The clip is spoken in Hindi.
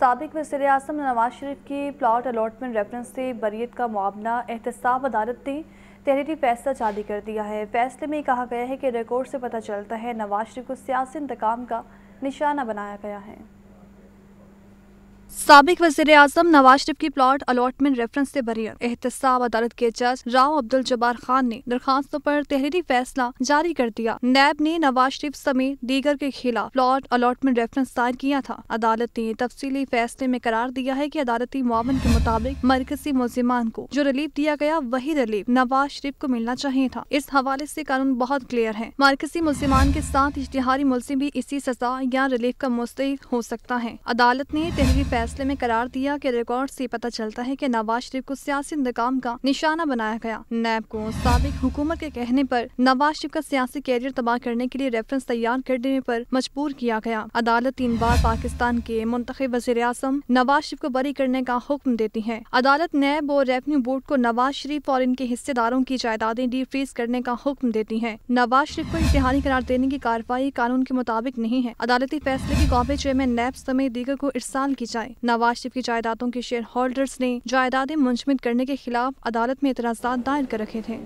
सबक वजीर अजम नवाज शरीफ की प्लाट अलाटमेंट रेफरेंस से बरीत का मुआवना एहतसाब अदालत ने तहरीरी फैसला जारी कर दिया है फैसले में कहा गया है कि रिकॉर्ड से पता चलता है नवाज शरीफ को सियासी इंतकाम का निशाना बनाया गया है सबक वजीर अजम नवाज शरीफ की प्लाट अलॉटमेंट रेफरेंस से बरी एहतसाब अदालत के जज राव अब्दुल जब्बार खान ने दरखास्तों पर तहरीरी फैसला जारी कर दिया नैब ने नवाज शरीफ समेत दीगर के खिलाफ प्लाट अलॉटमेंट रेफरेंस दायर किया था अदालत ने तफसी फैसले में करार दिया है की अदालती मामन के मुताबिक मरकजी मुजिमान को जो रिलीफ दिया गया वही रिलीफ नवाज शरीफ को मिलना चाहिए था इस हवाले ऐसी कानून बहुत क्लियर है मरकजी मुजिमान के साथ इश्तिहारी मुलिम भी इसी सजा या रिलीफ का मुस्तक हो सकता है अदालत ने तहरीरी फैसले में करार दिया कि रिकॉर्ड से पता चलता है कि नवाज शरीफ को सियासी इंतकाम का निशाना बनाया गया नैब को सबक हुकूमत के कहने पर नवाज शरीफ का सियासी कैरियर तबाह करने के लिए रेफरेंस तैयार करने पर मजबूर किया गया अदालत तीन बार पाकिस्तान के मुंतब वजी अजम नवाज शरीफ को बरी करने का हुक्म देती है अदालत नैब और रेवन्यू बोर्ड को नवाज शरीफ और इनके हिस्सेदारों की जायदादें डी फ्रीज करने का हुक्म देती है नवाज शरीफ को इम्तिहानी करार देने की कार्रवाई कानून के मुताबिक नहीं है अदालती फैसले की कॉपी चेयरमैन नैब समेत दीगर को इरसाल की जाए जाए नवाज शरीफ की जायदादों के शेयर होल्डर्स ने जायदादें मुंजमद करने के खिलाफ अदालत में इतराजा दायर कर रखे थे